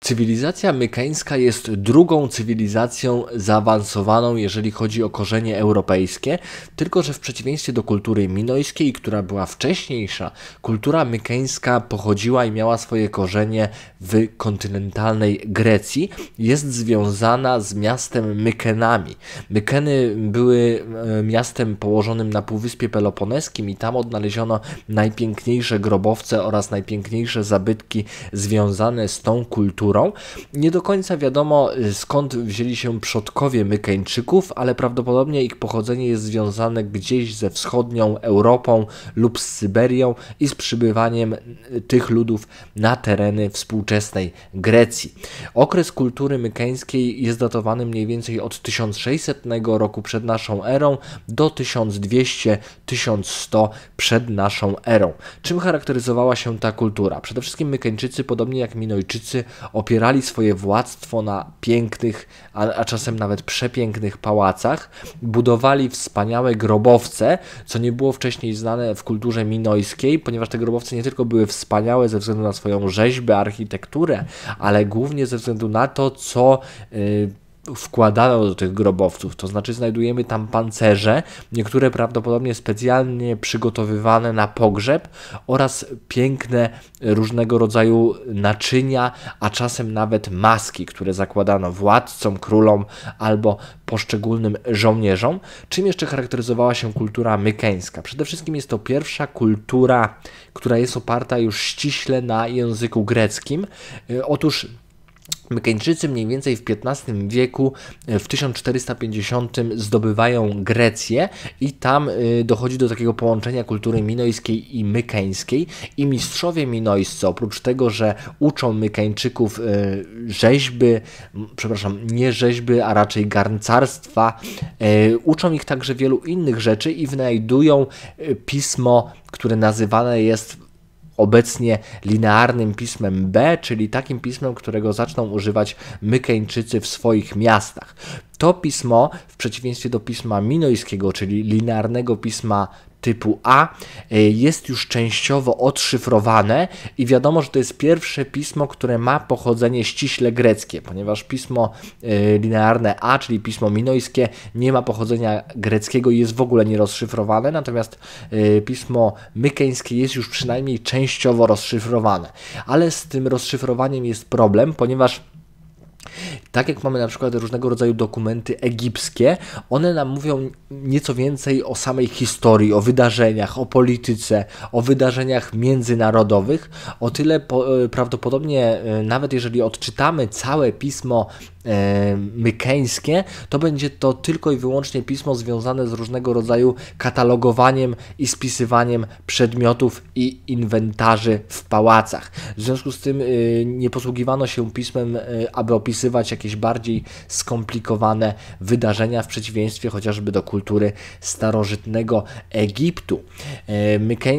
Cywilizacja mykeńska jest drugą cywilizacją zaawansowaną, jeżeli chodzi o korzenie europejskie, tylko że w przeciwieństwie do kultury minojskiej, która była wcześniejsza, kultura mykeńska pochodziła i miała swoje korzenie w kontynentalnej Grecji, jest związana z miastem Mykenami. Mykeny były e, miastem położonym na Półwyspie Peloponeskim i tam odnaleziono najpiękniejsze grobowce oraz najpiękniejsze zabytki związane z tą kulturą kulturą. Nie do końca wiadomo y, skąd wzięli się przodkowie Mykeńczyków, ale prawdopodobnie ich pochodzenie jest związane gdzieś ze wschodnią Europą lub z Syberią i z przybywaniem y, tych ludów na tereny współczesnej Grecji. Okres kultury mykeńskiej jest datowany mniej więcej od 1600 roku przed naszą erą do 1200-1100 przed naszą erą. Czym charakteryzowała się ta kultura? Przede wszystkim Mykeńczycy, podobnie jak Minojczycy, opierali swoje władztwo na pięknych, a, a czasem nawet przepięknych pałacach, budowali wspaniałe grobowce, co nie było wcześniej znane w kulturze minojskiej, ponieważ te grobowce nie tylko były wspaniałe ze względu na swoją rzeźbę, architekturę, ale głównie ze względu na to, co. Yy, wkładano do tych grobowców, to znaczy znajdujemy tam pancerze, niektóre prawdopodobnie specjalnie przygotowywane na pogrzeb oraz piękne różnego rodzaju naczynia, a czasem nawet maski, które zakładano władcom, królom albo poszczególnym żołnierzom. Czym jeszcze charakteryzowała się kultura mykeńska? Przede wszystkim jest to pierwsza kultura, która jest oparta już ściśle na języku greckim. Y, otóż Mykeńczycy mniej więcej w XV wieku, e, w 1450 zdobywają Grecję i tam e, dochodzi do takiego połączenia kultury minojskiej i mykeńskiej i mistrzowie minojscy oprócz tego, że uczą Mykeńczyków e, rzeźby, przepraszam, nie rzeźby, a raczej garncarstwa, uczą ich także wielu innych rzeczy i wynajdują pismo, które nazywane jest obecnie linearnym pismem B, czyli takim pismem, którego zaczną używać Mykeńczycy w swoich miastach. To pismo, w przeciwieństwie do pisma minojskiego, czyli linearnego pisma typu A, e, jest już częściowo odszyfrowane i wiadomo, że to jest pierwsze pismo, które ma pochodzenie ściśle greckie, ponieważ pismo e, linearne A, czyli pismo minojskie, nie ma pochodzenia greckiego i jest w ogóle nierozszyfrowane, natomiast e, pismo mykeńskie jest już przynajmniej częściowo rozszyfrowane. Ale z tym rozszyfrowaniem jest problem, ponieważ tak jak mamy na przykład różnego rodzaju dokumenty egipskie, one nam mówią nieco więcej o samej historii, o wydarzeniach, o polityce, o wydarzeniach międzynarodowych. O tyle po, e, prawdopodobnie, e, nawet jeżeli odczytamy całe pismo E, mykeńskie, to będzie to tylko i wyłącznie pismo związane z różnego rodzaju katalogowaniem i spisywaniem przedmiotów i inwentarzy w pałacach. W związku z tym e, nie posługiwano się pismem, e, aby opisywać jakieś bardziej skomplikowane wydarzenia w przeciwieństwie chociażby do kultury starożytnego Egiptu. Myke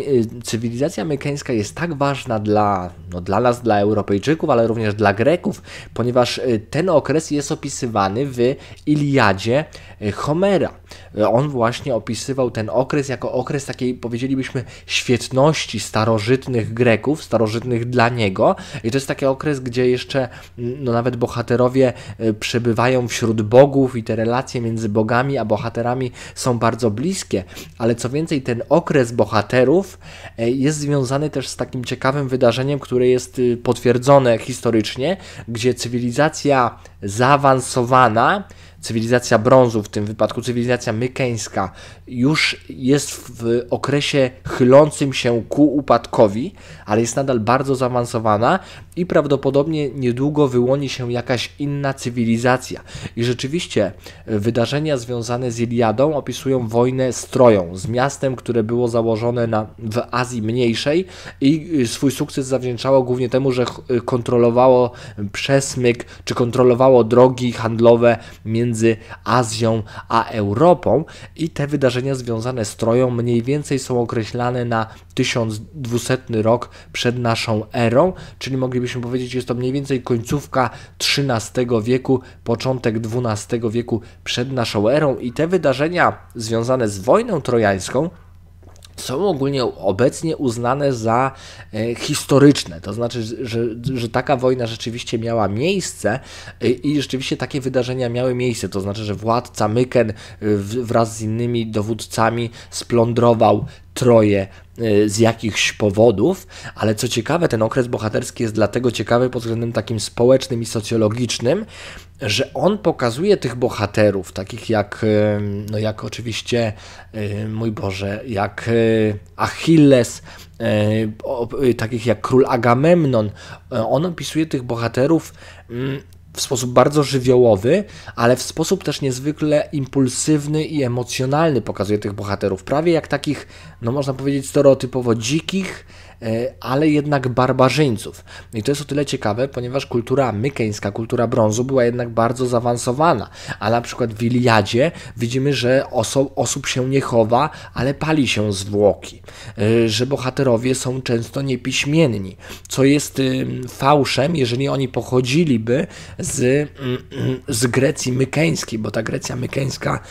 cywilizacja mykeńska jest tak ważna dla, no, dla nas, dla Europejczyków, ale również dla Greków, ponieważ ten okres okres jest opisywany w Iliadzie e, Homera. E, on właśnie opisywał ten okres jako okres takiej, powiedzielibyśmy, świetności starożytnych Greków, starożytnych dla niego. I to jest taki okres, gdzie jeszcze mm, no, nawet bohaterowie e, przebywają wśród bogów i te relacje między bogami a bohaterami są bardzo bliskie. Ale co więcej, ten okres bohaterów jest związany też z takim ciekawym wydarzeniem, które jest y, potwierdzone historycznie, gdzie cywilizacja zaawansowana cywilizacja brązu, w tym wypadku cywilizacja mykeńska, już jest w okresie chylącym się ku upadkowi, ale jest nadal bardzo zaawansowana i prawdopodobnie niedługo wyłoni się jakaś inna cywilizacja. I rzeczywiście e, wydarzenia związane z Iliadą opisują wojnę z Troją, z miastem, które było założone na, w Azji Mniejszej i e, swój sukces zawdzięczało głównie temu, że e, kontrolowało przesmyk, czy kontrolowało drogi handlowe między między Azją a Europą i te wydarzenia związane z Troją mniej więcej są określane na 1200 rok przed naszą erą, czyli moglibyśmy powiedzieć, jest to mniej więcej końcówka XIII wieku, początek XII wieku przed naszą erą i te wydarzenia związane z wojną trojańską są ogólnie obecnie uznane za e, historyczne. To znaczy, że, że taka wojna rzeczywiście miała miejsce e, i rzeczywiście takie wydarzenia miały miejsce. To znaczy, że władca Myken e, wraz z innymi dowódcami splądrował troje y, z jakichś powodów, ale co ciekawe, ten okres bohaterski jest dlatego ciekawy pod względem takim społecznym i socjologicznym, że on pokazuje tych bohaterów, takich jak, y, no jak oczywiście, y, mój Boże, jak Achilles, takich jak król Agamemnon. On opisuje tych bohaterów mm, w sposób bardzo żywiołowy, ale w sposób też niezwykle impulsywny i emocjonalny pokazuje tych bohaterów. Prawie jak takich, no można powiedzieć, stereotypowo dzikich, e, ale jednak barbarzyńców. I to jest o tyle ciekawe, ponieważ kultura mykeńska, kultura brązu była jednak bardzo zaawansowana, a na przykład w Iliadzie widzimy, że oso- osób się nie chowa, ale pali się zwłoki, e, że bohaterowie są często niepiśmienni, co jest fałszem, jeżeli oni pochodziliby z, z Grecji mykeńskiej, bo ta Grecja mykeńska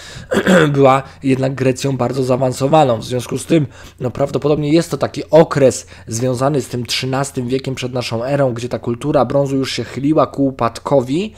była jednak Grecją bardzo zaawansowaną. W związku z tym, no prawdopodobnie jest to taki okres związany z tym XIII wiekiem przed naszą erą, gdzie ta kultura brązu już się chyliła ku upadkowi.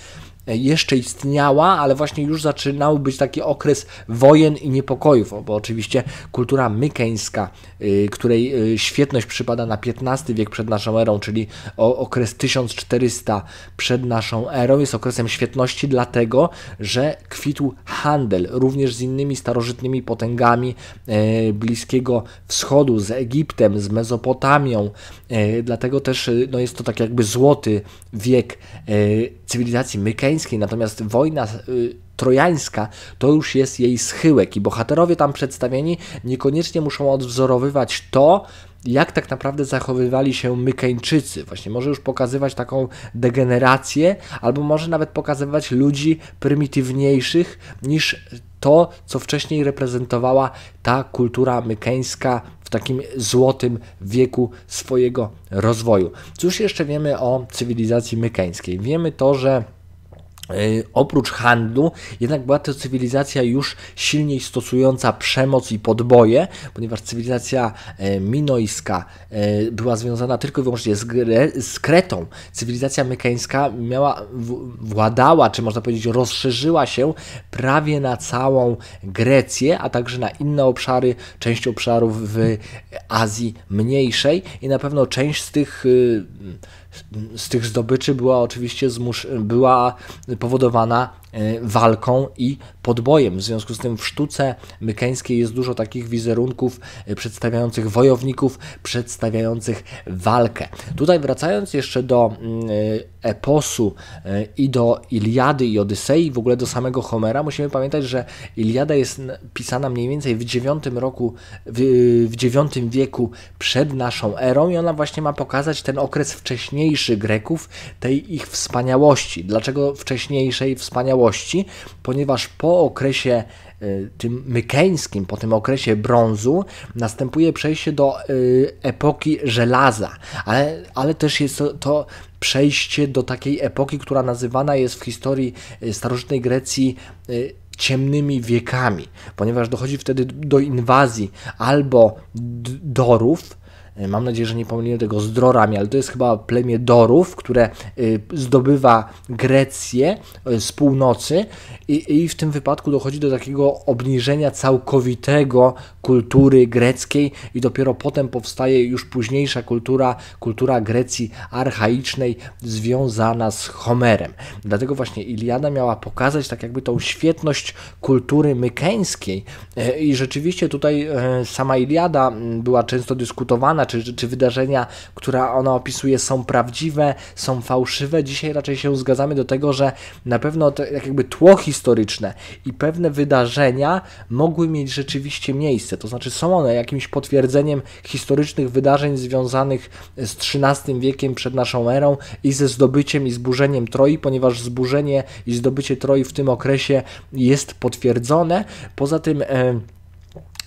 E, jeszcze istniała, ale właśnie już zaczynał być taki okres wojen i niepokojów, bo oczywiście kultura mykeńska, y, której y, świetność przypada na XV wiek przed naszą erą, czyli okres 1400 przed naszą erą, jest okresem świetności, dlatego że kwitł handel również z innymi starożytnymi potęgami e, Bliskiego Wschodu, z Egiptem, z Mezopotamią, e, dlatego też y, no, jest to tak jakby złoty wiek cywilizacji mykeńskiej, trojańskiej, natomiast wojna y, trojańska to już jest jej schyłek i bohaterowie tam przedstawieni niekoniecznie muszą odwzorowywać to, jak tak naprawdę zachowywali się Mykeńczycy. Właśnie może już pokazywać taką degenerację, albo może nawet pokazywać ludzi prymitywniejszych niż to, co wcześniej reprezentowała ta kultura mykeńska w takim złotym wieku swojego rozwoju. Cóż jeszcze wiemy o cywilizacji mykeńskiej? Wiemy to, że E, oprócz handlu, jednak była to cywilizacja już silniej stosująca przemoc i podboje, ponieważ cywilizacja e, minojska e, była związana tylko i wyłącznie z, z Kretą. Cywilizacja mykańska miała, władała, czy można powiedzieć, rozszerzyła się prawie na całą Grecję, a także na inne obszary, część obszarów w Azji Mniejszej i na pewno część z tych y, z tych zdobyczy była oczywiście zmusz była powodowana E, walką i podbojem. W związku z tym w sztuce mykeńskiej jest dużo takich wizerunków e, przedstawiających wojowników, przedstawiających walkę. Tutaj wracając jeszcze do mm, e, eposu i do Iliady i Odysei, w ogóle do samego Homera, musimy pamiętać, że Iliada jest pisana mniej więcej w IX roku, w IX wieku przed naszą erą i ona właśnie ma pokazać ten okres wcześniejszy Greków, tej ich wspaniałości. Dlaczego wcześniejszej wspaniałości? całości, ponieważ po okresie e, tym mykeńskim, po tym okresie brązu, następuje przejście do e, epoki żelaza, ale, ale też jest to, to przejście do takiej epoki, która nazywana jest w historii e, starożytnej Grecji ciemnymi wiekami, ponieważ dochodzi wtedy do inwazji albo dorów, E, mam nadzieję, że nie pomyliłem tego z Drorami, ale to jest chyba plemię Dorów, które e, zdobywa Grecję e, z północy i, i w tym wypadku dochodzi do takiego obniżenia całkowitego kultury greckiej i dopiero potem powstaje już późniejsza kultura, kultura Grecji archaicznej związana z Homerem. Dlatego właśnie Iliada miała pokazać tak jakby tą świetność kultury mykeńskiej i rzeczywiście tutaj sama Iliada była często dyskutowana, czy, czy wydarzenia, które ona opisuje, są prawdziwe, są fałszywe. Dzisiaj raczej się zgadzamy do tego, że na pewno to jakby tło historyczne i pewne wydarzenia mogły mieć rzeczywiście miejsce. To znaczy, są one jakimś potwierdzeniem historycznych wydarzeń związanych z XIII wiekiem przed naszą erą i ze zdobyciem i zburzeniem Troi, ponieważ zburzenie i zdobycie Troi w tym okresie jest potwierdzone. Poza tym, e,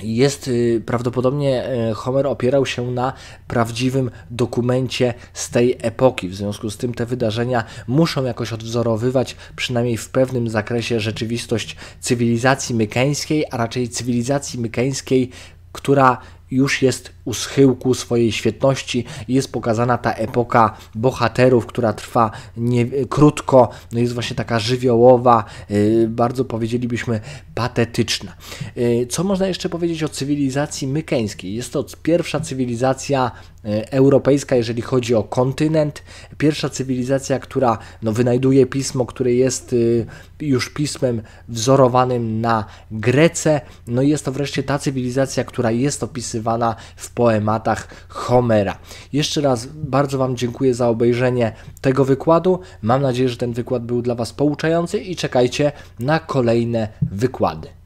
jest y, prawdopodobnie e, Homer opierał się na prawdziwym dokumencie z tej epoki. W związku z tym te wydarzenia muszą jakoś odwzorowywać, przynajmniej w pewnym zakresie, rzeczywistość cywilizacji mykeńskiej, a raczej cywilizacji mykeńskiej, która już jest u schyłku swojej świetności i jest pokazana ta epoka bohaterów, która trwa nie, krótko, no jest właśnie taka żywiołowa, y, bardzo powiedzielibyśmy patetyczna. Y, co można jeszcze powiedzieć o cywilizacji mykeńskiej? Jest to pierwsza cywilizacja E, europejska, jeżeli chodzi o kontynent. Pierwsza cywilizacja, która no, wynajduje pismo, które jest y, już pismem wzorowanym na Grece. No jest to wreszcie ta cywilizacja, która jest opisywana w poematach Homera. Jeszcze raz bardzo Wam dziękuję za obejrzenie tego wykładu. Mam nadzieję, że ten wykład był dla Was pouczający i czekajcie na kolejne wykłady.